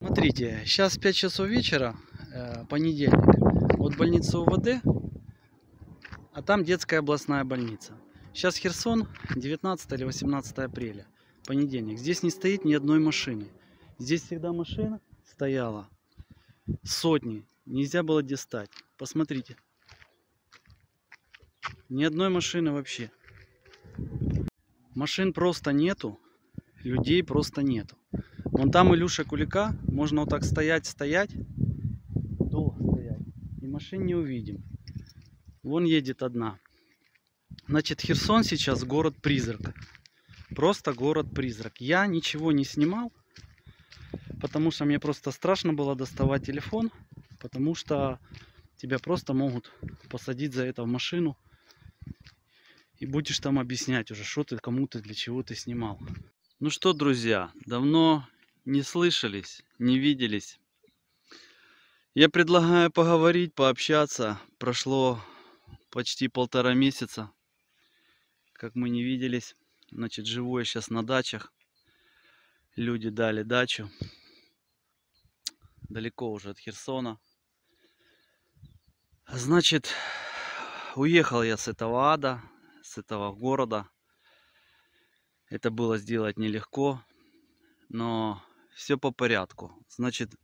Смотрите, сейчас 5 часов вечера, э, понедельник, от больницы УВД, а там детская областная больница. Сейчас Херсон, 19 или 18 апреля, понедельник. Здесь не стоит ни одной машины. Здесь всегда машина стояла, сотни, нельзя было достать. Посмотрите, ни одной машины вообще. Машин просто нету, людей просто нету. Вон там Илюша Кулика, можно вот так стоять, стоять, долго стоять, и машин не увидим. Вон едет одна. Значит, Херсон сейчас город-призрак. Просто город-призрак. Я ничего не снимал, потому что мне просто страшно было доставать телефон, потому что тебя просто могут посадить за это в машину и будешь там объяснять уже, что ты, кому ты, для чего ты снимал. Ну что, друзья, давно не слышались, не виделись. Я предлагаю поговорить, пообщаться. Прошло почти полтора месяца, как мы не виделись. Значит, живу я сейчас на дачах. Люди дали дачу. Далеко уже от Херсона. Значит, уехал я с этого ада, с этого города. Это было сделать нелегко, но все по порядку. Значит,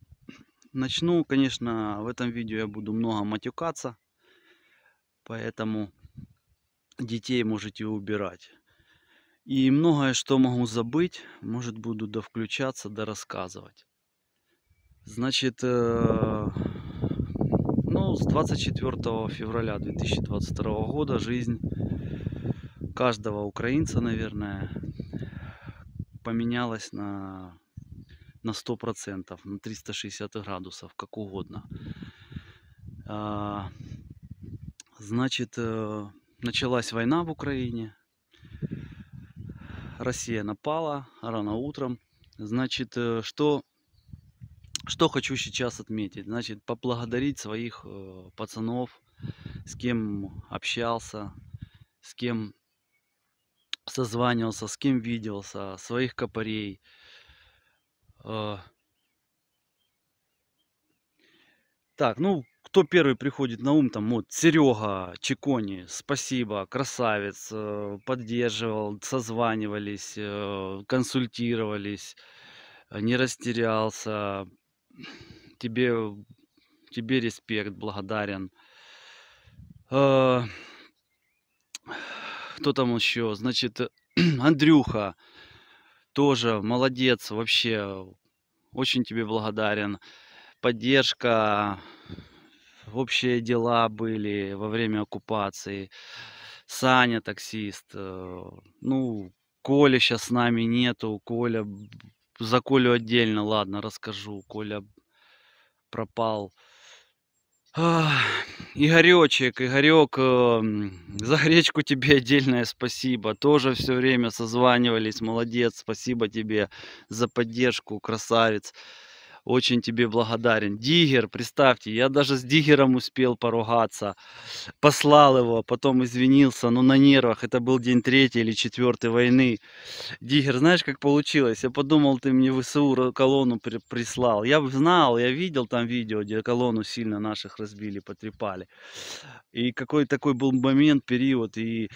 начну, конечно, в этом видео я буду много матюкаться, поэтому детей можете убирать. И многое, что могу забыть, может буду до включаться, до рассказывать. Значит, э, ну, с 24 февраля 2022 года жизнь каждого украинца, наверное, поменялась на на 100%, на 360 градусов, как угодно. А, значит, э, началась война в Украине. Россия напала рано утром. Значит, э, что, что хочу сейчас отметить? Значит, поблагодарить своих э, пацанов, с кем общался, с кем созванивался, с кем виделся, своих копарей, Э, так, ну, кто первый приходит на ум, там, вот, Серега Чикони, спасибо, красавец, э, поддерживал, созванивались, э, консультировались, не растерялся, тебе, тебе респект, благодарен. Кто там еще? Значит, Андрюха, тоже молодец, вообще очень тебе благодарен. Поддержка, общие дела были во время оккупации. Саня таксист, э, ну, Коля сейчас с нами нету, Коля, за Колю отдельно, ладно, расскажу. Коля пропал. Ах, Игоречек, Игорек, эм, за гречку тебе отдельное спасибо. Тоже все время созванивались. Молодец, спасибо тебе за поддержку, красавец очень тебе благодарен. Дигер, представьте, я даже с Дигером успел поругаться. Послал его, потом извинился, но на нервах. Это был день третий или четвертой войны. Дигер, знаешь, как получилось? Я подумал, ты мне ВСУ колонну при прислал. Я знал, я видел там видео, где колонну сильно наших разбили, потрепали. И какой такой был момент, период, и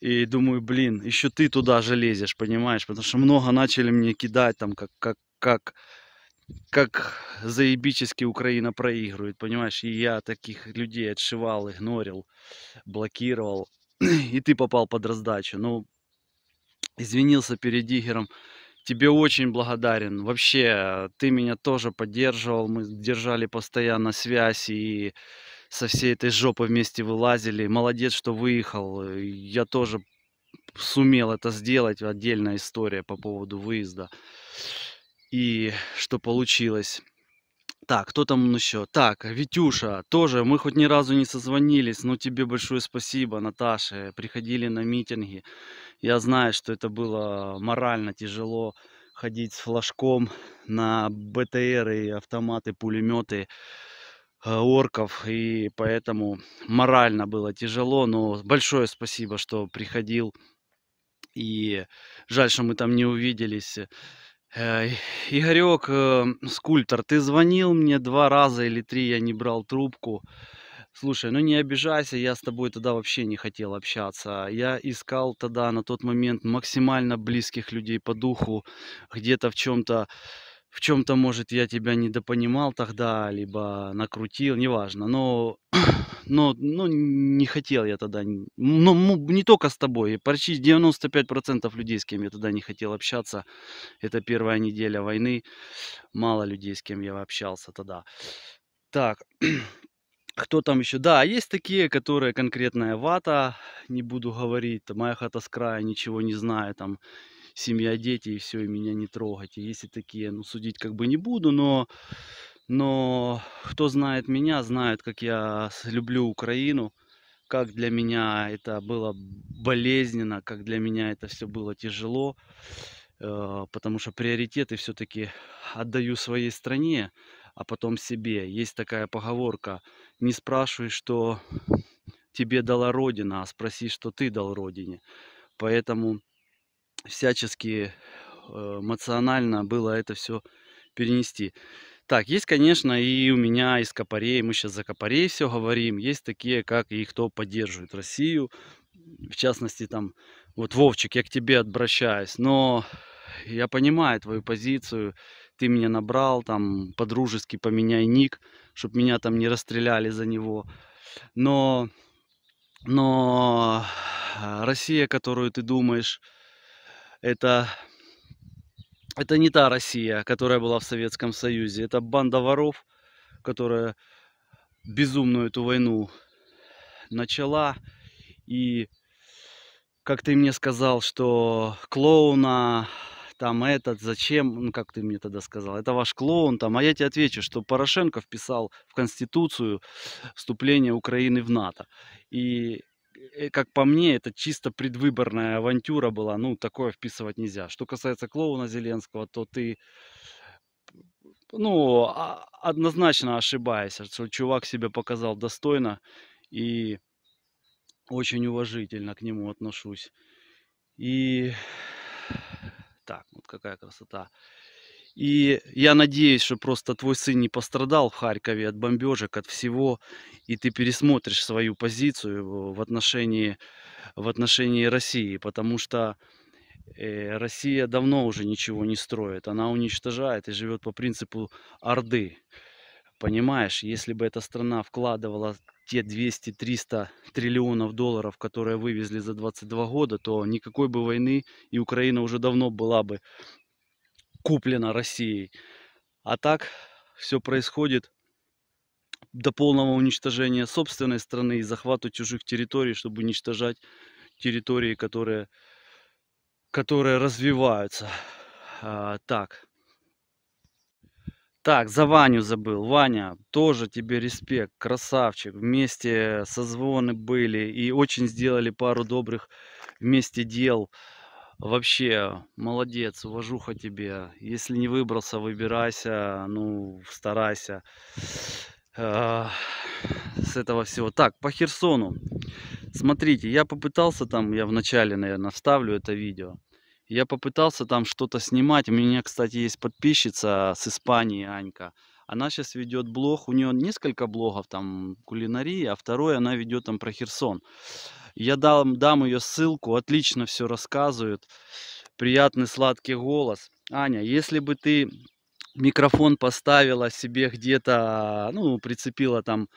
и думаю, блин, еще ты туда же лезешь, понимаешь? Потому что много начали мне кидать там, как, как, как как заебически Украина проигрывает, понимаешь? И я таких людей отшивал, игнорил, блокировал. И ты попал под раздачу. Ну, извинился перед Игорем. Тебе очень благодарен. Вообще, ты меня тоже поддерживал. Мы держали постоянно связь и со всей этой жопы вместе вылазили. Молодец, что выехал. Я тоже сумел это сделать. Отдельная история по поводу выезда и что получилось. Так, кто там еще? Так, Витюша, тоже, мы хоть ни разу не созвонились, но тебе большое спасибо, Наташа, приходили на митинги. Я знаю, что это было морально тяжело ходить с флажком на БТР и автоматы, пулеметы э, орков, и поэтому морально было тяжело, но большое спасибо, что приходил, и жаль, что мы там не увиделись. Игорек, э, скульптор, ты звонил мне два раза или три, я не брал трубку. Слушай, ну не обижайся, я с тобой тогда вообще не хотел общаться. Я искал тогда на тот момент максимально близких людей по духу, где-то в чем-то в чем-то, может, я тебя недопонимал тогда, либо накрутил, неважно. Но, но, но не хотел я тогда, но не только с тобой, почти 95% людей, с кем я тогда не хотел общаться. Это первая неделя войны, мало людей, с кем я общался тогда. Так, кто там еще? Да, есть такие, которые конкретная вата, не буду говорить, моя хата с края, ничего не знаю, там, семья, дети, и все, и меня не трогайте. Если такие, ну, судить как бы не буду, но, но кто знает меня, знает, как я люблю Украину, как для меня это было болезненно, как для меня это все было тяжело, э, потому что приоритеты все-таки отдаю своей стране, а потом себе. Есть такая поговорка, не спрашивай, что тебе дала Родина, а спроси, что ты дал Родине. Поэтому всячески э, эмоционально было это все перенести. Так, есть, конечно, и у меня из Копорей, мы сейчас за Копорей все говорим, есть такие, как и кто поддерживает Россию, в частности, там, вот, Вовчик, я к тебе обращаюсь, но я понимаю твою позицию, ты меня набрал, там, по-дружески поменяй ник, чтобы меня там не расстреляли за него, но, но а, Россия, которую ты думаешь, это, это не та Россия, которая была в Советском Союзе. Это банда воров, которая безумную эту войну начала. И как ты мне сказал, что клоуна там этот, зачем, ну как ты мне тогда сказал, это ваш клоун там, а я тебе отвечу, что Порошенко вписал в Конституцию вступление Украины в НАТО. И Э, как по мне, это чисто предвыборная авантюра была. Ну, такое вписывать нельзя. Что касается клоуна Зеленского, то ты ну, а, однозначно ошибаешься, что чувак себя показал достойно и очень уважительно к нему отношусь. И так, вот какая красота. И я надеюсь, что просто твой сын не пострадал в Харькове от бомбежек, от всего, и ты пересмотришь свою позицию в отношении, в отношении России, потому что э, Россия давно уже ничего не строит, она уничтожает и живет по принципу Орды. Понимаешь, если бы эта страна вкладывала те 200-300 триллионов долларов, которые вывезли за 22 года, то никакой бы войны и Украина уже давно была бы куплено Россией. А так все происходит до полного уничтожения собственной страны и захвата чужих территорий, чтобы уничтожать территории, которые, которые развиваются. А, так. Так, за Ваню забыл. Ваня, тоже тебе респект, красавчик. Вместе э, созвоны были и очень сделали пару добрых вместе дел. Вообще, молодец, уважуха тебе. Если не выбрался, выбирайся, ну, старайся. с этого всего. Так, по Херсону. Смотрите, я попытался там, я вначале, наверное, вставлю это видео. Я попытался там что-то снимать. У меня, кстати, есть подписчица с Испании, Анька. Она сейчас ведет блог, у нее несколько блогов там кулинарии, а второй она ведет там про Херсон. Я дам, дам ее ссылку, отлично все рассказывают. Приятный сладкий голос. Аня, если бы ты микрофон поставила себе где-то, ну, прицепила там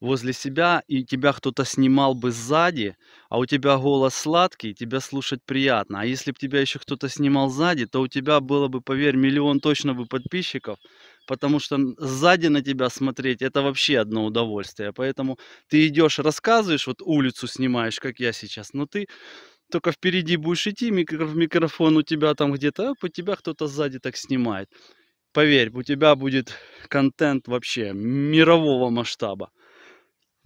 возле себя, и тебя кто-то снимал бы сзади, а у тебя голос сладкий, тебя слушать приятно. А если бы тебя еще кто-то снимал сзади, то у тебя было бы, поверь, миллион точно бы подписчиков, потому что сзади на тебя смотреть это вообще одно удовольствие. Поэтому ты идешь, рассказываешь, вот улицу снимаешь, как я сейчас, но ты только впереди будешь идти, микрофон у тебя там где-то, а по тебя кто-то сзади так снимает. Поверь, у тебя будет контент вообще мирового масштаба.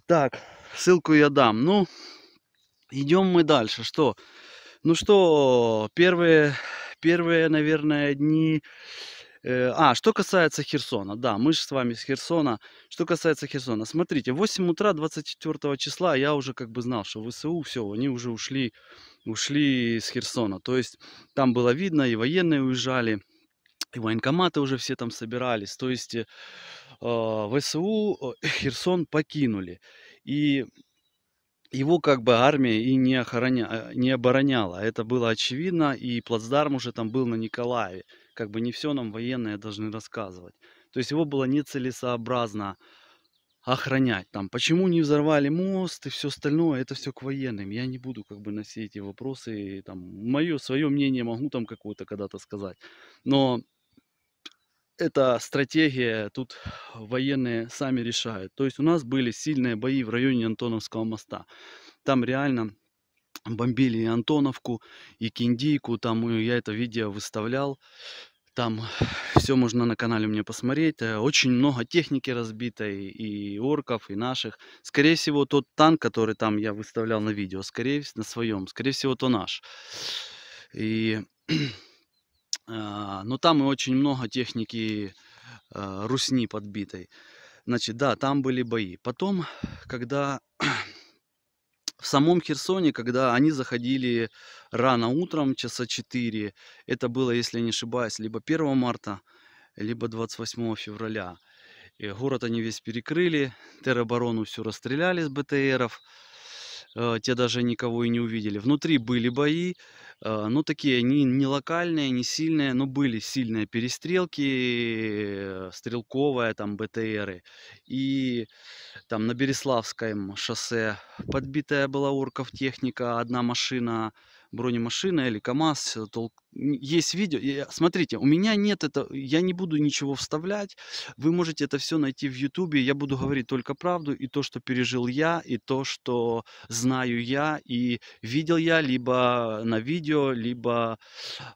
Так, ссылку я дам. Ну, идем мы дальше. Что? Ну что, первые, первые, наверное, дни Э, а, что касается Херсона, да, мы же с вами с Херсона. Что касается Херсона, смотрите, в 8 утра 24 числа я уже как бы знал, что ВСУ, все, они уже ушли, ушли с Херсона. То есть там было видно, и военные уезжали, и военкоматы уже все там собирались. То есть э, а, ВСУ Херсон покинули. И его как бы армия и не, охраня... Э, не обороняла. Это было очевидно, и плацдарм уже там был на Николаеве как бы не все нам военные должны рассказывать. То есть его было нецелесообразно охранять. Там, почему не взорвали мост и все остальное, это все к военным. Я не буду как бы на все эти вопросы, и, там, мое, свое мнение могу там какое-то когда-то сказать. Но эта стратегия, тут военные сами решают. То есть у нас были сильные бои в районе Антоновского моста. Там реально бомбили и Антоновку, и Киндийку, там я это видео выставлял там все можно на канале мне посмотреть. Э, очень много техники разбитой, и орков, и наших. Скорее всего, тот танк, который там я выставлял на видео, скорее на своем, скорее всего, то наш. И... А, но там и очень много техники э, русни подбитой. Значит, да, там были бои. Потом, когда в самом Херсоне, когда они заходили рано утром, часа 4, это было, если не ошибаюсь, либо 1 марта, либо 28 февраля. И э, город они весь перекрыли, тероборону всю расстреляли с БТРов, Э, те даже никого и не увидели. Внутри были бои, э, ну такие не, не локальные, не сильные, но были сильные перестрелки, э, стрелковые там БТРы. И там на Береславском шоссе подбитая была урков техника, одна машина, бронемашина или КАМАЗ толк, есть видео. Смотрите, у меня нет это, я не буду ничего вставлять. Вы можете это все найти в Ютубе. Я буду говорить только правду и то, что пережил я, и то, что знаю я, и видел я либо на видео, либо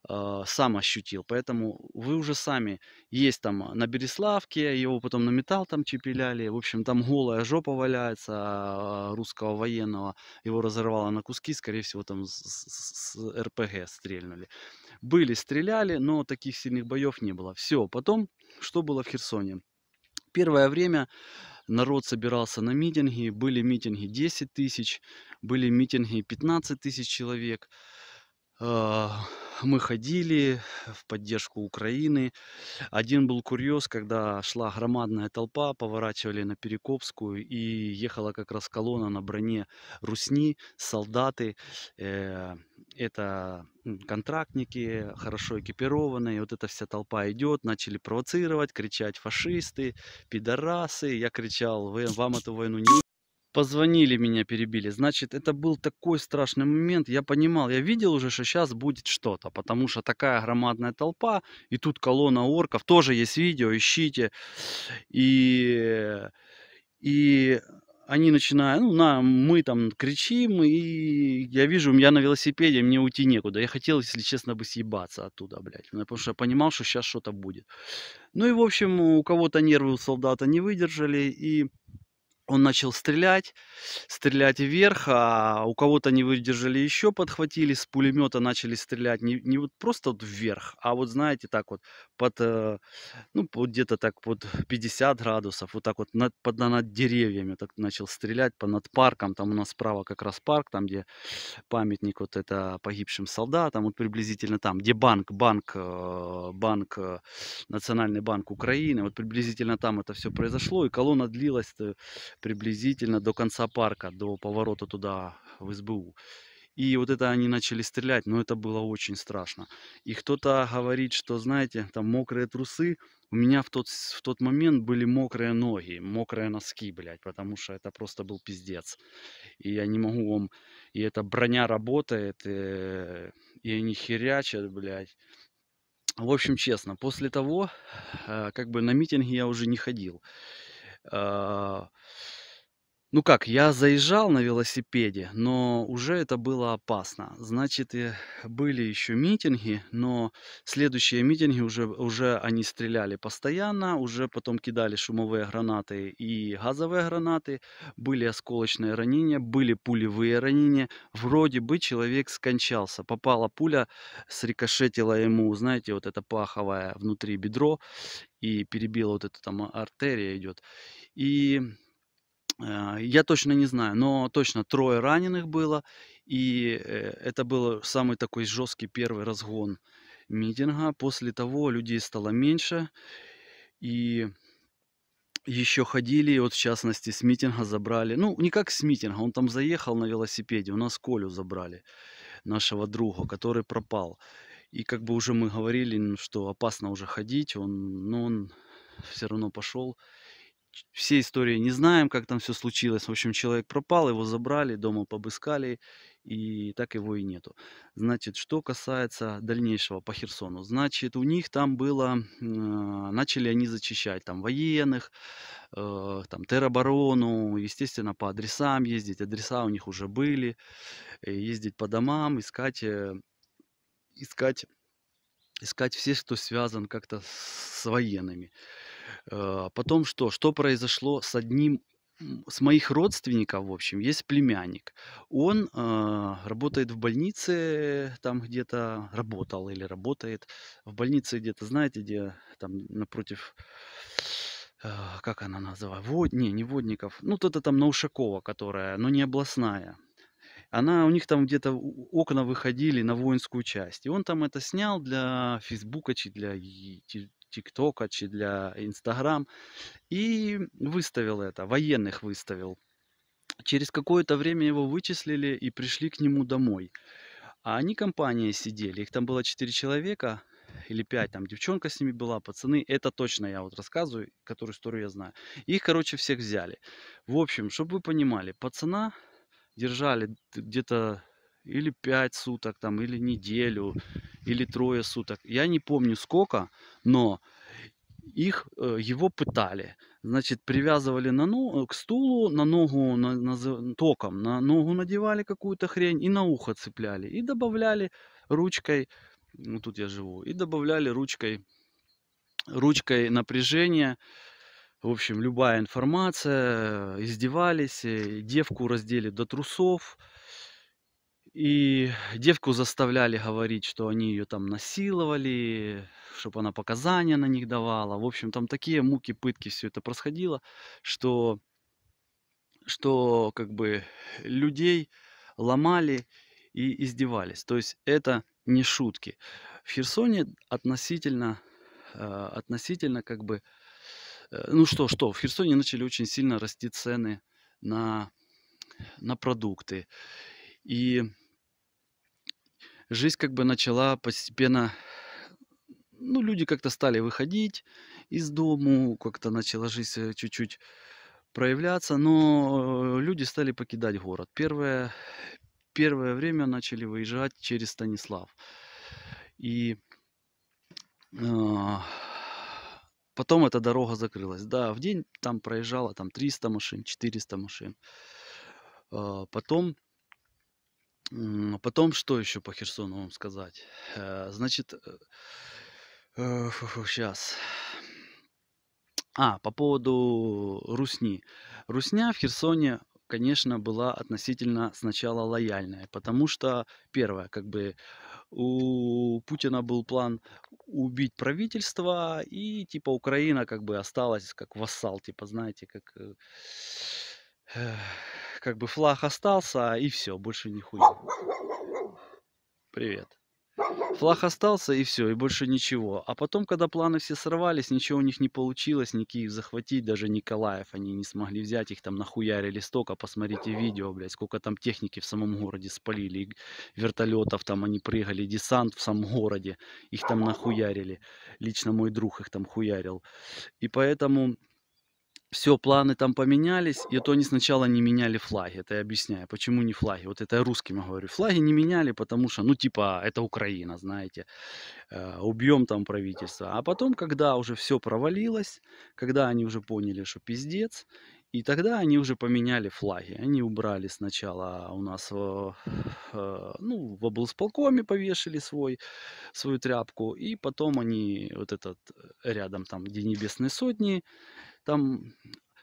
э, сам ощутил. Поэтому вы уже сами есть там а, на Береславке, его потом на металл там чепеляли. В общем, там голая жопа валяется а, русского военного. Его разорвало на куски, скорее всего, там с, с, с РПГ стрельнули. Были, стреляли, но таких сильных боев не было. Все, потом, что было в Херсоне? Первое время народ собирался на митинги, были митинги 10 тысяч, были митинги 15 тысяч человек – Э, мы ходили в поддержку Украины. Один был курьез, когда шла громадная толпа, поворачивали на Перекопскую, и ехала как раз колонна на броне Русни, солдаты. Э, это контрактники, хорошо экипированные. Вот эта вся толпа идет, начали провоцировать, кричать фашисты, пидорасы. Я кричал, вам эту войну не позвонили, меня перебили. Значит, это был такой страшный момент. Я понимал, я видел уже, что сейчас будет что-то, потому что такая громадная толпа, и тут колонна орков. Тоже есть видео, ищите. И, и они начинают, ну, на, мы там кричим, и я вижу, я на велосипеде, мне уйти некуда. Я хотел, если честно, бы съебаться оттуда, блядь, ну, потому что я понимал, что сейчас что-то будет. Ну и, в общем, у кого-то нервы у солдата не выдержали, и он начал стрелять, стрелять вверх, а у кого-то не выдержали еще, подхватили с пулемета, начали стрелять не, не вот просто вот вверх, а вот знаете так вот под, э, ну вот где-то так под 50 градусов, вот так вот над, под, над деревьями так начал стрелять, по над парком, там у нас справа как раз парк, там где памятник вот это погибшим солдатам, вот приблизительно там, где банк, банк, э, банк, э, Национальный банк Украины, вот приблизительно там это все произошло, и колонна длилась приблизительно до конца парка, до поворота туда в СБУ. И вот это они начали стрелять, но это было очень страшно. И кто-то говорит, что, знаете, там мокрые трусы. У меня в тот, в тот момент были мокрые ноги, мокрые носки, блядь, потому что это просто был пиздец. И я не могу вам... И эта броня работает, и, э, и они херячат, блядь. В общем, честно, после того, э, как бы на митинги я уже не ходил. А, ну как, я заезжал на велосипеде, но уже это было опасно. Значит, э, были еще митинги, но следующие митинги уже, уже они стреляли постоянно, уже потом кидали шумовые гранаты и газовые гранаты, были осколочные ранения, были пулевые ранения. Вроде бы человек скончался, попала пуля, срикошетила ему, знаете, вот это паховое внутри бедро, и перебила вот эта там артерия идет. И а, я точно не знаю, но точно трое раненых было, и э, это был самый такой жесткий первый разгон митинга. После того людей стало меньше, и еще ходили, вот в частности с митинга забрали, ну не как с митинга, он там заехал на велосипеде, у нас Колю забрали, нашего друга, который пропал. И как бы уже мы говорили, что опасно уже ходить, он, но он все равно пошел. Все истории не знаем, как там все случилось. В общем, человек пропал, его забрали, дома побыскали, и так его и нету. Значит, что касается дальнейшего по Херсону. Значит, у них там было, э, начали они зачищать там военных, э, там тероборону, естественно, по адресам ездить. Адреса у них уже были, э, ездить по домам, искать э, искать, искать все, что связан как-то с военными. А, потом что? Что произошло с одним с моих родственников, в общем, есть племянник. Он а, работает в больнице, там где-то работал или работает. В больнице где-то, знаете, где там напротив, а, как она называется, Вод... не, не Водников, ну, то то там Наушакова, которая, но не областная она, у них там где-то окна выходили на воинскую часть. И он там это снял для Фейсбука, чи для ТикТока, чи для Инстаграм. И выставил это, военных выставил. Через какое-то время его вычислили и пришли к нему домой. А они компания сидели, их там было 4 человека, или 5, там девчонка с ними была, пацаны, это точно я вот рассказываю, которую историю я знаю. Их, короче, всех взяли. В общем, чтобы вы понимали, пацана держали где-то или 5 суток, там, или неделю, или трое суток. Я не помню сколько, но их, э, его пытали. Значит, привязывали на ну, э, к стулу, на ногу на, на, током, на ногу надевали какую-то хрень и на ухо цепляли. И добавляли ручкой, ну тут я живу, и добавляли ручкой, ручкой напряжения в общем, любая информация, э, издевались, э, девку раздели до трусов, и девку заставляли говорить, что они ее там насиловали, чтобы она показания на них давала. В общем, там такие муки, пытки, все это происходило, что, что как бы людей ломали и издевались. То есть это не шутки. В Херсоне относительно, э, относительно как бы Э, ну что, что, в Херсоне начали очень сильно расти цены на, на продукты. И жизнь как бы начала постепенно, ну, люди как-то стали выходить из дому, как-то начала жизнь чуть-чуть проявляться, но э, люди стали покидать город. Первое, первое время начали выезжать через Станислав. И э, Потом эта дорога закрылась. Да, в день там проезжало там 300 машин, 400 машин. А, потом, потом что еще по Херсону вам сказать? Э, значит, сейчас. Э, а, по поводу Русни. Русня в Херсоне, конечно, была относительно сначала лояльная, потому что, первое, как бы у Путина был план убить правительство, и типа Украина как бы осталась как вассал, типа, знаете, как э, как бы флаг остался, и все, больше нихуя. Привет. Флаг остался и все, и больше ничего. А потом, когда планы все сорвались, ничего у них не получилось, ни Киев захватить, даже Николаев. Они не смогли взять, их там нахуярили столько. Посмотрите видео, блядь, сколько там техники в самом городе спалили. Вертолетов там они прыгали, десант в самом городе. Их там нахуярили. Лично мой друг их там хуярил. И поэтому все, планы там поменялись, и то они сначала не меняли флаги, это я объясняю, почему не флаги, вот это я русским говорю, флаги не меняли, потому что, ну, типа, это Украина, знаете, э, убьем там правительство, а потом, когда уже все провалилось, когда они уже поняли, что пиздец, и тогда они уже поменяли флаги. Они убрали сначала у нас, э, э, ну, в облсполкоме повешали свой, свою тряпку. И потом они, вот этот, э, рядом там, где небесные сотни, там,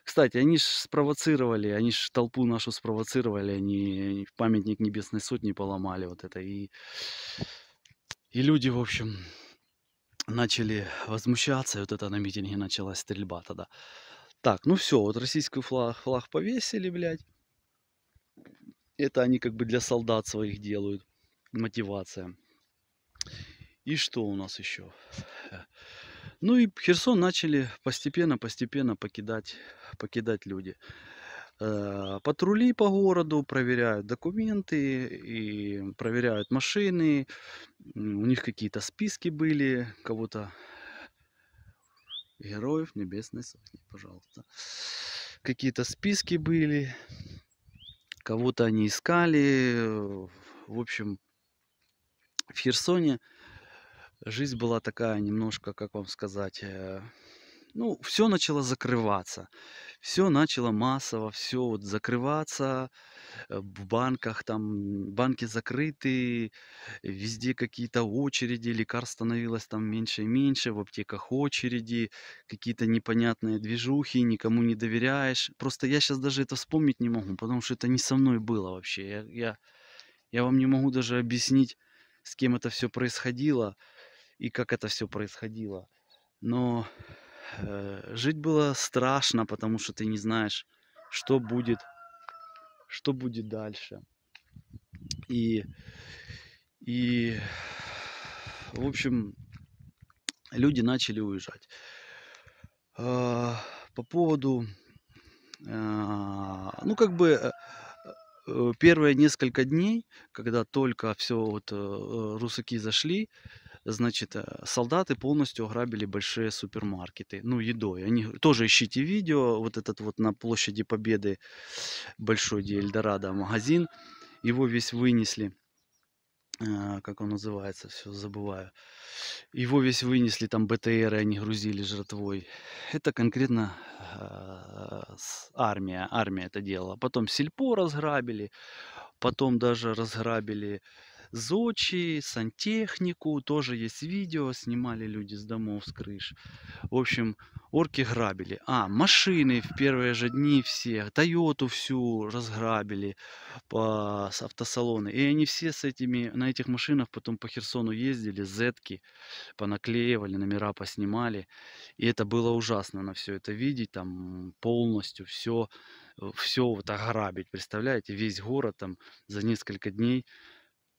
кстати, они же спровоцировали, они же толпу нашу спровоцировали, они памятник Небесной Сотни поломали вот это. И, и люди, в общем, начали возмущаться, и вот это на митинге началась стрельба тогда. Так, ну все, вот российский флаг, флаг повесили, блядь. Это они как бы для солдат своих делают. Мотивация. И что у нас еще? Ну и Херсон начали постепенно-постепенно покидать, покидать люди. Э, патрули по городу проверяют документы и проверяют машины. У них какие-то списки были, кого-то героев Небесной Сотни, пожалуйста. Какие-то списки были, кого-то они искали. Э, в общем, в Херсоне жизнь была такая немножко, как вам сказать, э, ну, все начало закрываться. Все начало массово, все вот закрываться. Э, в банках там, банки закрыты, везде какие-то очереди, лекарств становилось там меньше и меньше, в аптеках очереди, какие-то непонятные движухи, никому не доверяешь. Просто я сейчас даже это вспомнить не могу, потому что это не со мной было вообще. Я, я, я вам не могу даже объяснить, с кем это все происходило и как это все происходило. Но э, жить было страшно, потому что ты не знаешь, что будет, что будет дальше. И, и в общем, люди начали уезжать. Э, по поводу, э, ну как бы э, э, первые несколько дней, когда только все вот э, русаки зашли, значит, э, солдаты полностью ограбили большие супермаркеты, ну, едой. Они тоже ищите видео, вот этот вот на площади Победы большой, где Эльдорадо магазин, его весь вынесли, э, как он называется, все забываю. Его весь вынесли, там БТРы они грузили жратвой. Это конкретно э, армия, армия это делала. Потом сельпо разграбили, потом даже разграбили Зочи, сантехнику, тоже есть видео, снимали люди с домов, с крыш. В общем, орки грабили. А, машины в первые же дни все, Тойоту всю разграбили по с автосалоны. И они все с этими, на этих машинах потом по Херсону ездили, зетки понаклеивали, номера поснимали. И это было ужасно на все это видеть, там полностью все, все вот ограбить, представляете, весь город там за несколько дней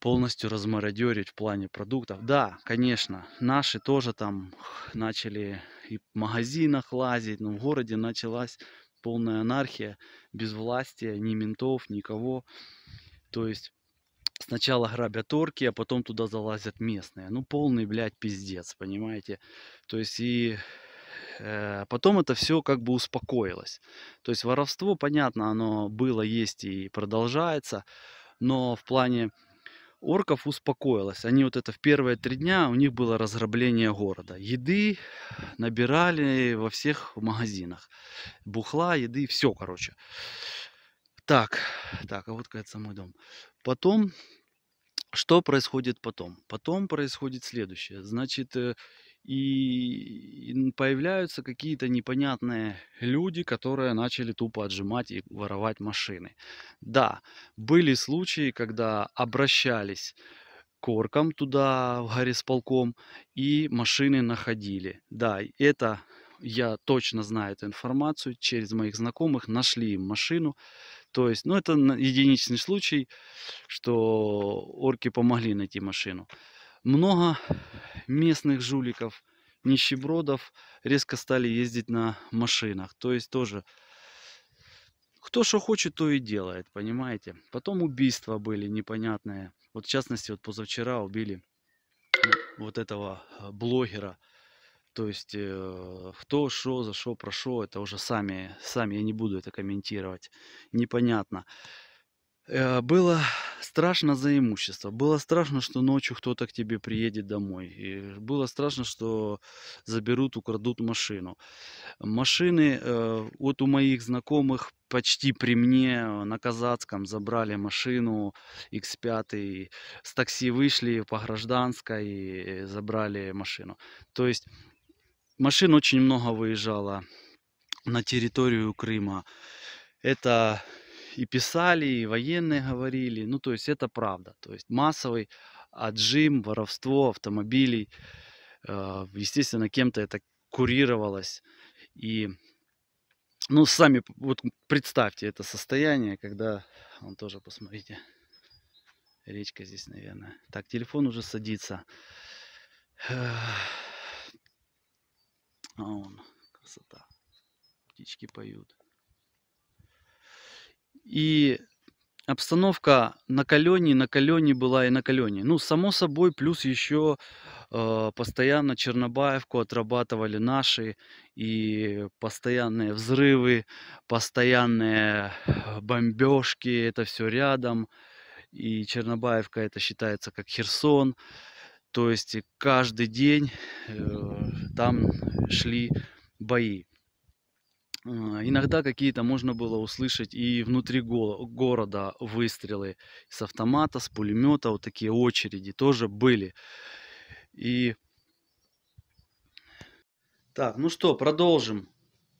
полностью размародерить в плане продуктов. Да, конечно, наши тоже там начали и в магазинах лазить, но в городе началась полная анархия, без власти, ни ментов, никого. То есть сначала грабят орки, а потом туда залазят местные. Ну, полный, блядь, пиздец, понимаете? То есть и э, потом это все как бы успокоилось. То есть воровство, понятно, оно было, есть и продолжается, но в плане орков успокоилось. Они вот это в первые три дня, у них было разграбление города. Еды набирали во всех магазинах. Бухла, еды, все, короче. Так, так, а вот, кажется, мой дом. Потом, что происходит потом? Потом происходит следующее. Значит, э, и появляются какие-то непонятные люди, которые начали тупо отжимать и воровать машины. Да, были случаи, когда обращались к оркам туда, в горе с полком и машины находили. Да, это я точно знаю эту информацию, через моих знакомых нашли им машину. То есть, ну это единичный случай, что орки помогли найти машину. Много местных жуликов, нищебродов резко стали ездить на машинах. То есть тоже кто что хочет, то и делает, понимаете. Потом убийства были непонятные. Вот в частности, вот позавчера убили э, вот этого э, блогера. То есть, э, кто, что, за что, про что, это уже сами, сами я не буду это комментировать. Непонятно. Э, было страшно за имущество. Было страшно, что ночью кто-то к тебе приедет домой. И было страшно, что заберут, украдут машину. Машины э, вот у моих знакомых почти при мне э, на Казацком забрали машину X5. С такси вышли по гражданской и забрали машину. То есть машин очень много выезжало на территорию Крыма. Это и писали, и военные говорили. Ну, то есть это правда. То есть массовый отжим, воровство автомобилей. Э, естественно, кем-то это курировалось. И, ну, сами вот представьте это состояние, когда, он тоже посмотрите, речка здесь, наверное. Так, телефон уже садится. А он, красота. Птички поют. И обстановка на Колене на Колене была и на Колене. Ну, само собой, плюс еще э, постоянно Чернобаевку отрабатывали наши, и постоянные взрывы, постоянные э, бомбежки, это все рядом. И Чернобаевка это считается как Херсон. То есть каждый день э, там шли бои. Э, иногда какие-то можно было услышать и внутри города выстрелы с автомата, с пулемета, вот такие очереди тоже были. И так, ну что, продолжим.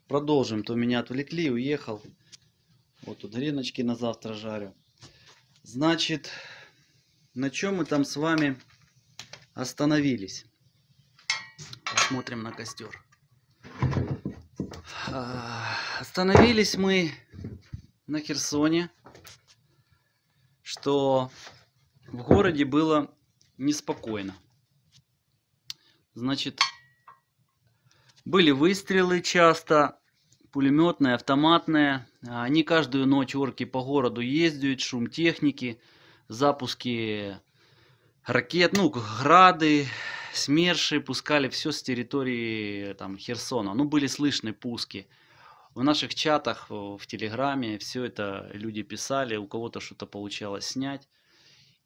Продолжим, то меня отвлекли, уехал. Вот тут греночки на завтра жарю. Значит, на чем мы там с вами остановились? Посмотрим на костер. А, остановились мы на Херсоне, что в городе было неспокойно. Значит, были выстрелы часто, пулеметные, автоматные. Не каждую ночь орки по городу ездят, шум техники, запуски ракет, ну, грады, СМЕРШи пускали все с территории там, Херсона. Ну, были слышны пуски. В наших чатах, в Телеграме все это люди писали, у кого-то что-то получалось снять.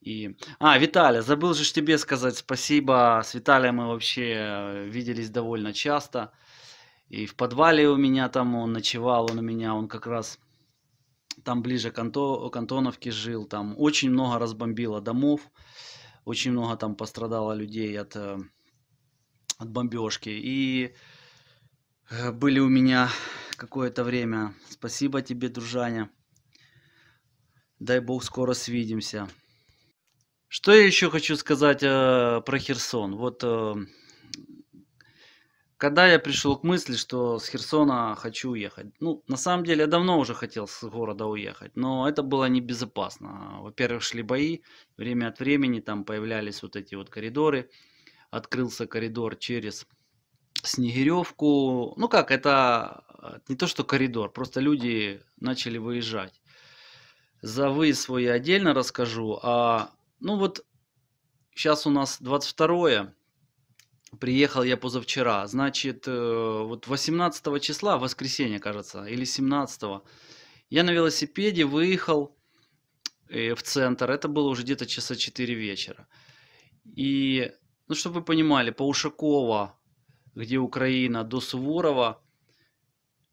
И... А, Виталя, забыл же тебе сказать спасибо. С Виталием мы вообще э, виделись довольно часто. И в подвале у меня там он ночевал, он у меня, он как раз там ближе к, Анто... к Антоновке жил. Там очень много разбомбило домов. Очень много там пострадало людей от, э, от бомбежки. И э, были у меня какое-то время. Спасибо тебе, дружаня. Дай бог, скоро свидимся. Что я еще хочу сказать э, про Херсон? Вот э, когда я пришел к мысли, что с Херсона хочу уехать. Ну, на самом деле, я давно уже хотел с города уехать, но это было небезопасно. Во-первых, шли бои, время от времени там появлялись вот эти вот коридоры. Открылся коридор через Снегиревку. Ну как, это э, не то, что коридор, просто люди начали выезжать. За выезд свой отдельно расскажу. А, ну вот, сейчас у нас 22 Приехал я позавчера. Значит, э, вот 18 числа, воскресенье, кажется, или 17, я на велосипеде выехал э, в центр. Это было уже где-то часа 4 вечера. И, ну, чтобы вы понимали, по Ушакова, где Украина, до Суворова,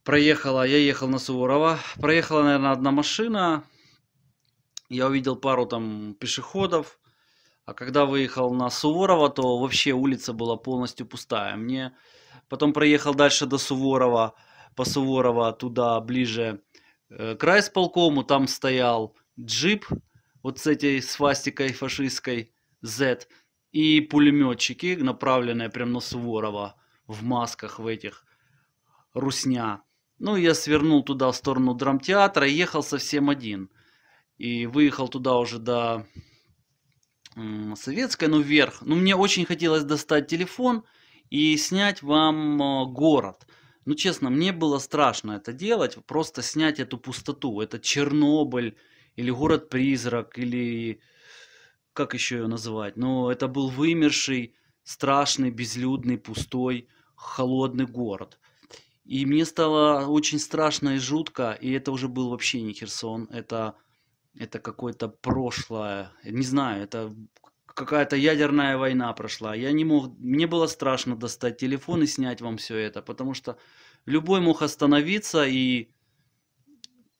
проехала, я ехал на Суворова, проехала, наверное, одна машина, я увидел пару там пешеходов, а когда выехал на Суворова, то вообще улица была полностью пустая. Мне потом проехал дальше до Суворова, по Суворова туда ближе э, к райсполкому, там стоял джип вот с этой свастикой фашистской Z и пулеметчики, направленные прямо на Суворова в масках в этих русня. Ну, я свернул туда в сторону драмтеатра ехал совсем один. И выехал туда уже до советская, но вверх. Но ну, мне очень хотелось достать телефон и снять вам а, город. Ну, честно, мне было страшно это делать, просто снять эту пустоту. Это Чернобыль или город-призрак, или как еще ее называть. Но ну, это был вымерший, страшный, безлюдный, пустой, холодный город. И мне стало очень страшно и жутко, и это уже был вообще не Херсон, это это какое-то прошлое, не знаю, это какая-то ядерная война прошла. Я не мог, мне было страшно достать телефон и снять вам все это, потому что любой мог остановиться и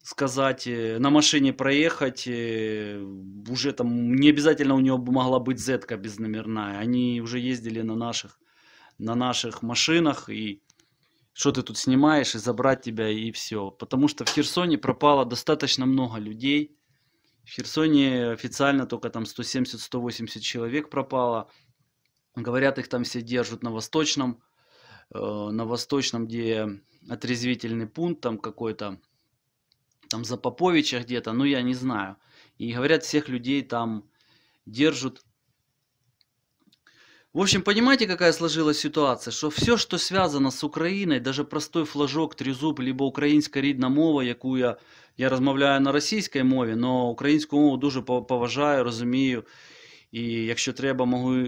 сказать, э, на машине проехать, э, уже там не обязательно у него могла быть зетка безномерная. Они уже ездили на наших, на наших машинах и что ты тут снимаешь, и забрать тебя, и все. Потому что в Херсоне пропало достаточно много людей. В Херсоне официально только там 170-180 человек пропало. Говорят, их там все держат на Восточном. Э, на Восточном, где отрезвительный пункт там какой-то. Там за Поповича где-то, ну я не знаю. И говорят, всех людей там держат в общем, понимаете, какая сложилась ситуация? Что все, что связано с Украиной, даже простой флажок, тризуб, либо украинская рідна мова, яку я, я размовляю на российской мове, но украинскую мову дуже поважаю, розумію. и, если треба, могу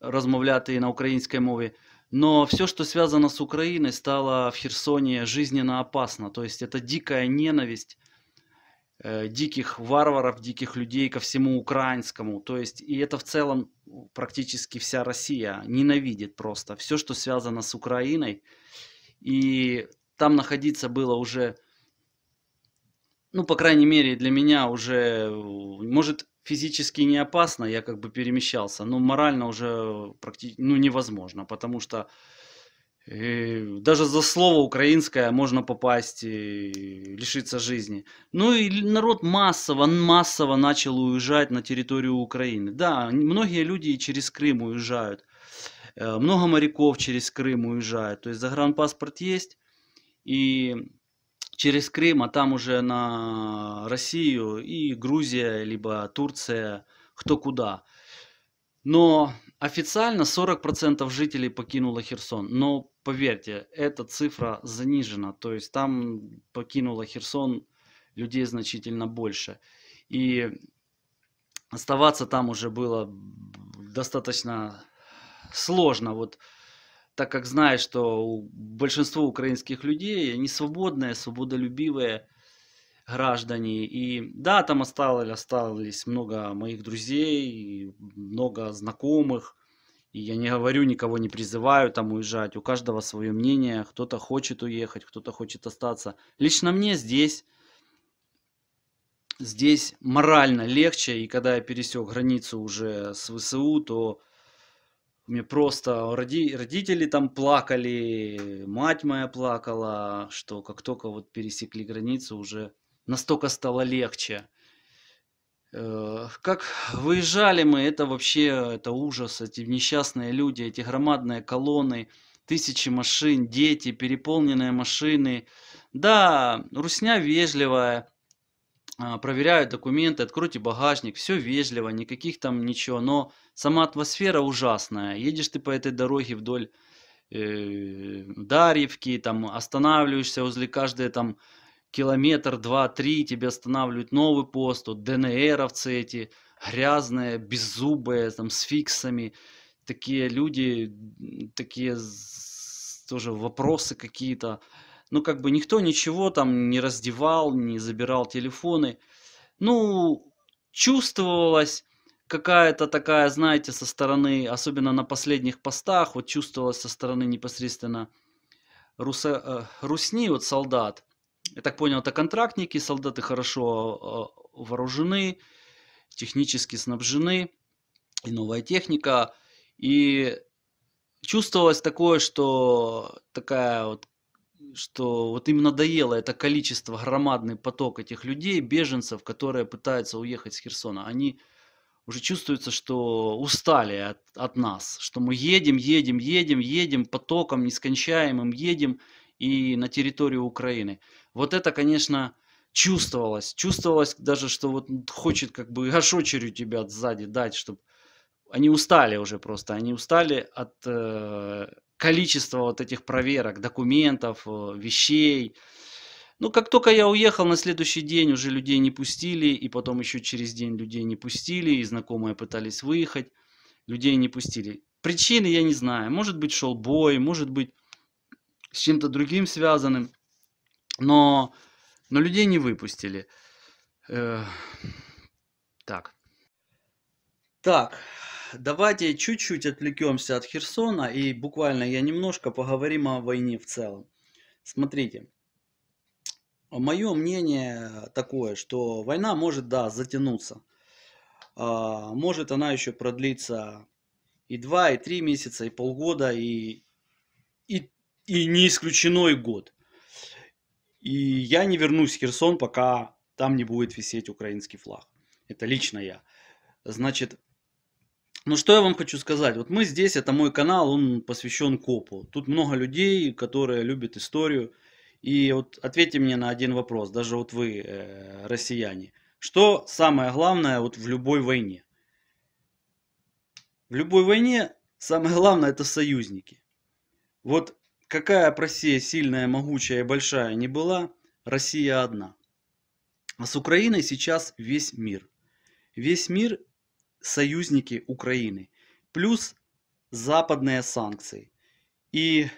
размовлять и на украинской мове. Но все, что связано с Украиной, стало в Херсоне жизненно опасно. То есть это дикая ненависть, Э, диких варваров, диких людей ко всему украинскому. То есть, и это в целом практически вся Россия ненавидит просто все, что связано с Украиной. И там находиться было уже, ну, по крайней мере, для меня уже, э, может, физически не опасно, я как бы перемещался, но морально уже практически, ну, невозможно, потому что Э, даже за слово украинское можно попасть и лишиться жизни. Ну и народ массово, массово начал уезжать на территорию Украины. Да, многие люди через Крым уезжают. Э, много моряков через Крым уезжают. То есть загранпаспорт есть. И через Крым, а там уже на Россию и Грузия, либо Турция, кто куда. Но официально 40% жителей покинуло Херсон. Но поверьте, эта цифра занижена, то есть там покинуло Херсон людей значительно больше. И оставаться там уже было достаточно сложно, вот так как знаешь, что большинство украинских людей, они свободные, свободолюбивые граждане. И да, там осталось, осталось много моих друзей, много знакомых – и я не говорю, никого не призываю там уезжать. У каждого свое мнение. Кто-то хочет уехать, кто-то хочет остаться. Лично мне здесь, здесь морально легче. И когда я пересек границу уже с ВСУ, то мне просто роди, родители там плакали, мать моя плакала, что как только вот пересекли границу, уже настолько стало легче. Э, как выезжали мы, это вообще это ужас, эти несчастные люди, эти громадные колонны, тысячи машин, дети, переполненные машины. Да, русня вежливая, а, проверяют документы, откройте багажник, все вежливо, никаких там ничего, но сама атмосфера ужасная. Едешь ты по этой дороге вдоль э, Дарьевки, там останавливаешься возле каждой там километр, два, три тебе останавливают новый пост, вот ДНРовцы эти, грязные, беззубые, там, с фиксами, такие люди, такие тоже вопросы какие-то. Ну, как бы никто ничего там не раздевал, не забирал телефоны. Ну, чувствовалось какая-то такая, знаете, со стороны, особенно на последних постах, вот чувствовалось со стороны непосредственно руса, э, русни, вот солдат, я так понял, это контрактники, солдаты хорошо а, вооружены, технически снабжены, и новая техника. И чувствовалось такое, что такая вот что вот им надоело это количество, громадный поток этих людей, беженцев, которые пытаются уехать с Херсона. Они уже чувствуется, что устали от, от нас, что мы едем, едем, едем, едем потоком нескончаемым, едем и на территорию Украины. Вот это, конечно, чувствовалось. Чувствовалось даже, что вот хочет как бы аж очередь тебя сзади дать, чтобы они устали уже просто, они устали от э, количества вот этих проверок, документов, э, вещей. Ну, как только я уехал, на следующий день уже людей не пустили, и потом еще через день людей не пустили, и знакомые пытались выехать, людей не пустили. Причины я не знаю. Может быть, шел бой, может быть, с чем-то другим связанным. Но, но людей не выпустили. Э, так. Так, давайте чуть-чуть отвлекемся от Херсона и буквально я немножко поговорим о войне в целом. Смотрите, мое мнение такое, что война может, да, затянуться. А, может она еще продлиться и два, и три месяца, и полгода, и, и, и не исключено и год. И я не вернусь в Херсон, пока там не будет висеть украинский флаг. Это лично я. Значит, ну что я вам хочу сказать. Вот мы здесь, это мой канал, он посвящен копу. Тут много людей, которые любят историю. И вот ответьте мне на один вопрос, даже вот вы, э, россияне. Что самое главное вот в любой войне? В любой войне самое главное это союзники. Вот Какая бы Россия сильная, могучая и большая не была, Россия одна. А с Украиной сейчас весь мир. Весь мир союзники Украины. Плюс западные санкции. И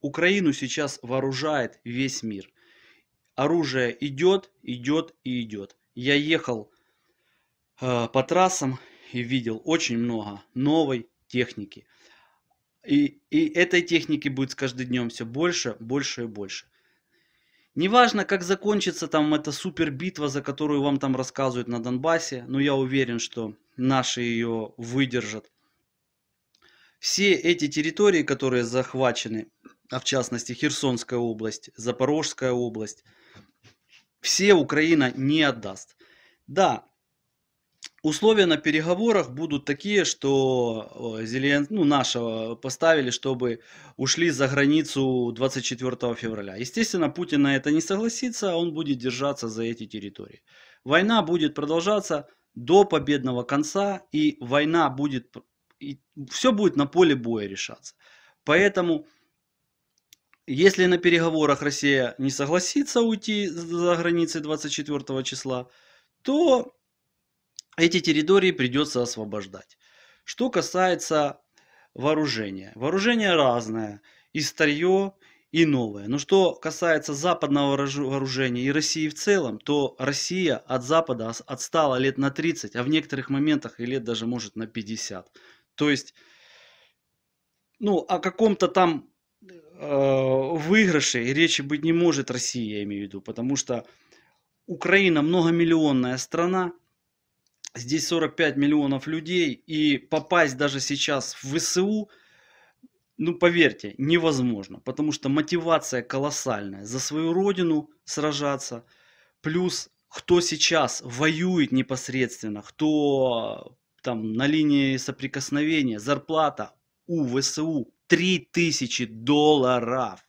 Украину сейчас вооружает весь мир. Оружие идет, идет и идет. Я ехал э, по трассам и видел очень много новой техники. И, и этой техники будет с каждым днем все больше, больше и больше. Неважно, как закончится там эта супер битва, за которую вам там рассказывают на Донбассе, но я уверен, что наши ее выдержат. Все эти территории, которые захвачены, а в частности Херсонская область, Запорожская область, все Украина не отдаст. Да, Условия на переговорах будут такие, что Зелен... ну, нашего поставили, чтобы ушли за границу 24 февраля. Естественно, Путин на это не согласится, а он будет держаться за эти территории. Война будет продолжаться до победного конца, и война будет... И все будет на поле боя решаться. Поэтому, если на переговорах Россия не согласится уйти за границы 24 числа, то эти территории придется освобождать. Что касается вооружения. Вооружение разное, и старье, и новое. Но что касается западного вооружения и России в целом, то Россия от Запада отстала лет на 30, а в некоторых моментах и лет даже может на 50. То есть, ну, о каком-то там э, выигрыше речи быть не может Россия, я имею в виду, потому что Украина многомиллионная страна, здесь 45 миллионов людей, и попасть даже сейчас в ВСУ, ну поверьте, невозможно, потому что мотивация колоссальная. За свою родину сражаться, плюс кто сейчас воюет непосредственно, кто там на линии соприкосновения, зарплата у ВСУ 3000 долларов.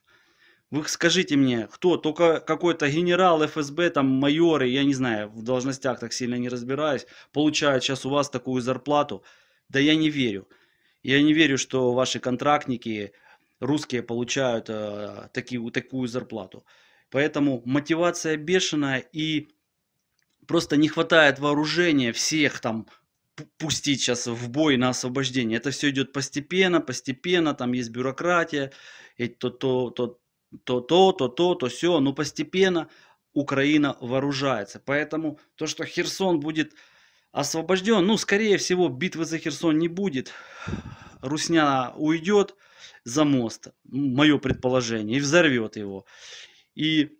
Вы скажите мне, кто, только какой-то генерал ФСБ, там майоры, я не знаю, в должностях так сильно не разбираюсь, получают сейчас у вас такую зарплату. Да я не верю. Я не верю, что ваши контрактники русские получают э, такие, такую зарплату. Поэтому мотивация бешеная и просто не хватает вооружения всех там пустить сейчас в бой на освобождение. Это все идет постепенно, постепенно, там есть бюрократия, и то, то, то, то то, то то, то все, но постепенно Украина вооружается. Поэтому то, что Херсон будет освобожден, ну, скорее всего, битвы за Херсон не будет. Русня уйдет за мост, мое предположение, и взорвет его. И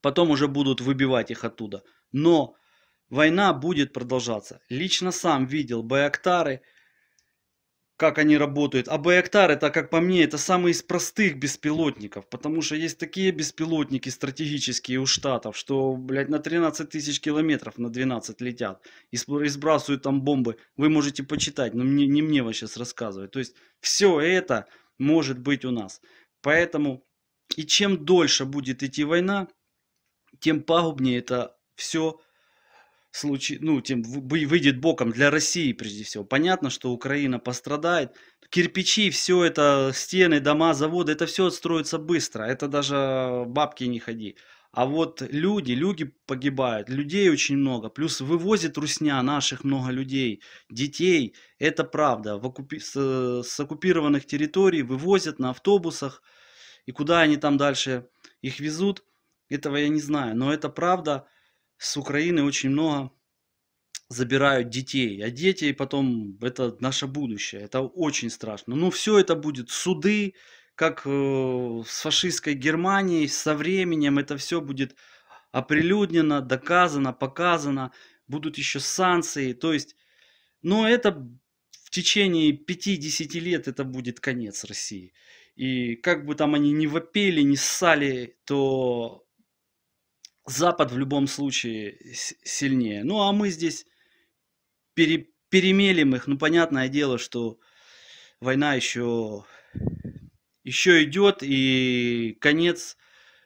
потом уже будут выбивать их оттуда. Но война будет продолжаться. Лично сам видел Байактары – как они работают. А Байктар, это, как по мне, это самый из простых беспилотников, потому что есть такие беспилотники стратегические у Штатов, что, блядь, на 13 тысяч километров на 12 летят и сбрасывают там бомбы. Вы можете почитать, но мне не мне вас сейчас рассказывать. То есть все это может быть у нас. Поэтому и чем дольше будет идти война, тем пагубнее это все случае, ну, тем выйдет боком для России прежде всего. Понятно, что Украина пострадает. Кирпичи, все это, стены, дома, заводы, это все строится быстро. Это даже э, бабки не ходи. А вот люди, люди погибают, людей очень много. Плюс вывозит русня наших много людей, детей. Это правда. В оккупи... с, с оккупированных территорий вывозят на автобусах. И куда они там дальше их везут, этого я не знаю. Но это правда с Украины очень много забирают детей, а дети потом это наше будущее, это очень страшно. Ну все это будет суды, как э, с фашистской Германией, со временем это все будет оприлюднено, доказано, показано, будут еще санкции, то есть, но это в течение 5-10 лет это будет конец России. И как бы там они не вопели, не ссали, то Запад в любом случае сильнее. Ну, а мы здесь пере, перемелим их. Ну, понятное дело, что война еще, еще идет, и конец,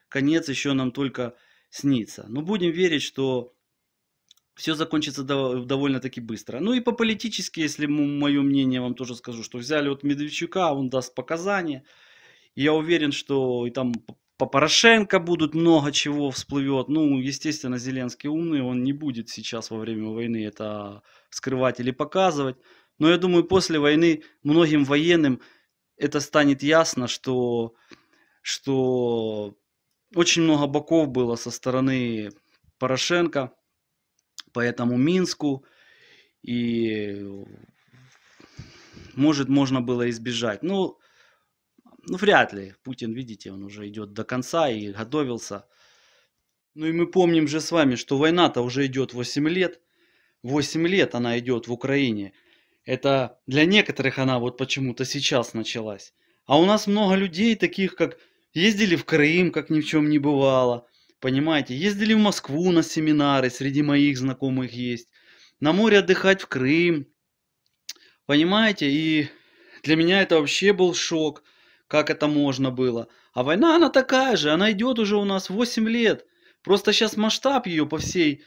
конец еще нам только снится. Но будем верить, что все закончится довольно-таки быстро. Ну и по политически, если мое мнение вам тоже скажу, что взяли вот Медведчука, он даст показания. я уверен, что и там по Порошенко будут много чего всплывет. Ну, естественно, Зеленский умный, он не будет сейчас во время войны это скрывать или показывать. Но я думаю, после войны многим военным это станет ясно, что, что очень много боков было со стороны Порошенко по этому Минску. И может можно было избежать. Ну, ну, вряд ли. Путин, видите, он уже идет до конца и готовился. Ну и мы помним же с вами, что война-то уже идет 8 лет. 8 лет она идет в Украине. Это для некоторых она вот почему-то сейчас началась. А у нас много людей таких, как ездили в Крым, как ни в чем не бывало. Понимаете, ездили в Москву на семинары, среди моих знакомых есть. На море отдыхать в Крым. Понимаете, и для меня это вообще был шок как это можно было. А война, она такая же, она идет уже у нас 8 лет. Просто сейчас масштаб ее по всей,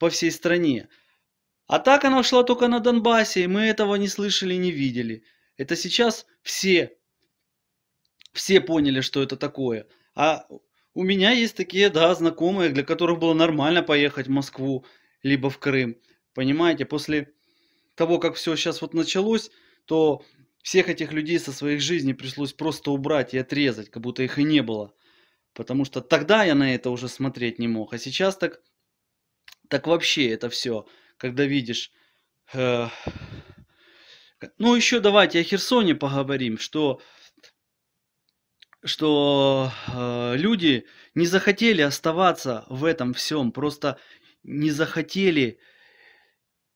по всей стране. А так она шла только на Донбассе, и мы этого не слышали, не видели. Это сейчас все, все поняли, что это такое. А у меня есть такие, да, знакомые, для которых было нормально поехать в Москву, либо в Крым. Понимаете, после того, как все сейчас вот началось, то всех этих людей со своих жизней пришлось просто убрать и отрезать, как будто их и не было. Потому что тогда я на это уже смотреть не мог. А сейчас так, так вообще это все, когда видишь... Э... Ну, еще давайте о Херсоне поговорим, что, что э, люди не захотели оставаться в этом всем, просто не захотели э,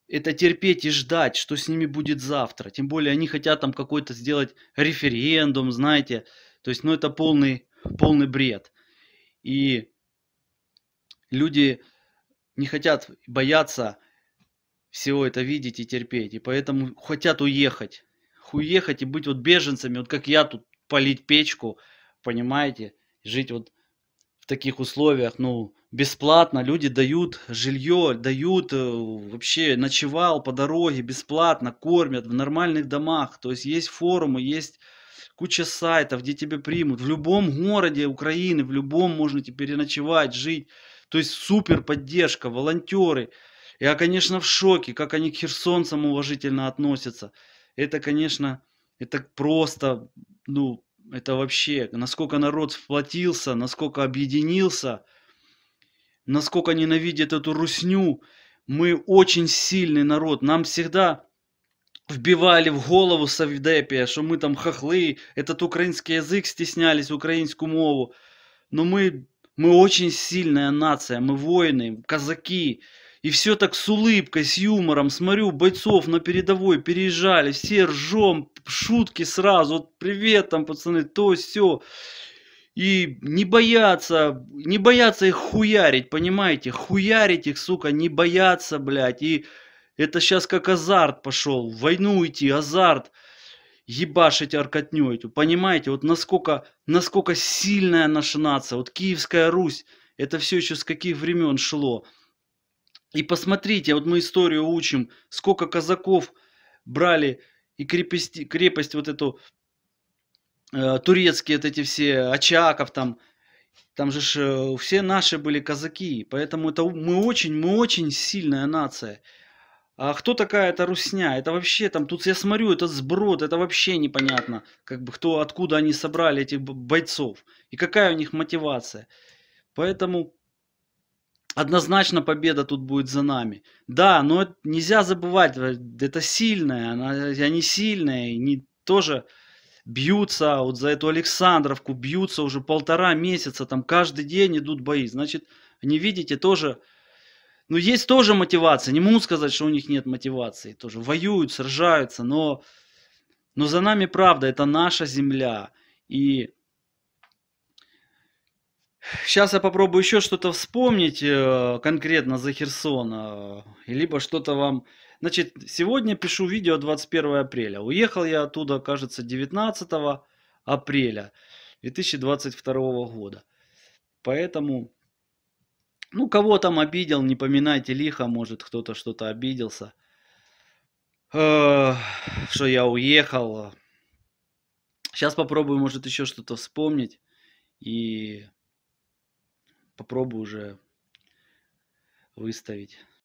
это терпеть и ждать, что с ними будет завтра. Тем более они хотят там какой-то сделать референдум, знаете. То есть, ну это полный, полный бред. И люди не хотят, бояться всего это видеть и терпеть. И поэтому хотят уехать. Уехать и быть вот беженцами, вот как я тут, полить печку, понимаете, жить вот в таких условиях, ну, бесплатно, люди дают жилье, дают э, вообще ночевал по дороге, бесплатно, кормят в нормальных домах. То есть есть форумы, есть куча сайтов, где тебя примут. В любом городе Украины, в любом можно переночевать, жить. То есть супер поддержка, волонтеры. Я, конечно, в шоке, как они к херсонцам уважительно относятся. Это, конечно, это просто, ну, это вообще, насколько народ вплотился насколько объединился – насколько ненавидят эту русню. Мы очень сильный народ. Нам всегда вбивали в голову совдепия, что мы там хохлы, этот украинский язык стеснялись, украинскую мову. Но мы, мы очень сильная нация, мы воины, казаки. И все так с улыбкой, с юмором. Смотрю, бойцов на передовой переезжали, все ржем, шутки сразу. Вот, привет там, пацаны, то, все и не бояться, не бояться их хуярить, понимаете? Хуярить их, сука, не бояться, блядь. И это сейчас как азарт пошел, в войну идти, азарт ебашить аркотню эту. Понимаете, вот насколько, насколько сильная наша нация. Вот Киевская Русь, это все еще с каких времен шло. И посмотрите, вот мы историю учим, сколько казаков брали и крепость, крепость вот эту Э, турецкие вот эти все, Очаков там, там же ж, э, все наши были казаки, поэтому это мы очень, мы очень сильная нация. А кто такая эта русня? Это вообще там, тут я смотрю, этот сброд, это вообще непонятно, как бы кто, откуда они собрали этих бойцов и какая у них мотивация. Поэтому однозначно победа тут будет за нами. Да, но нельзя забывать, это сильная, она, они сильные, не тоже бьются а вот за эту Александровку, бьются уже полтора месяца, там каждый день идут бои. Значит, не видите, тоже, ну, есть тоже мотивация. Не могу сказать, что у них нет мотивации. Тоже воюют, сражаются, но, но за нами правда, это наша земля. И Сейчас я попробую еще что-то вспомнить э, конкретно за Херсон, э, либо что-то вам Значит, сегодня пишу видео 21 апреля. Уехал я оттуда, кажется, 19 апреля 2022 года. Поэтому, ну, кого там обидел, не поминайте лихо, может, кто-то что-то обиделся. Э, что я уехал. Сейчас попробую, может, еще что-то вспомнить. И попробую уже выставить.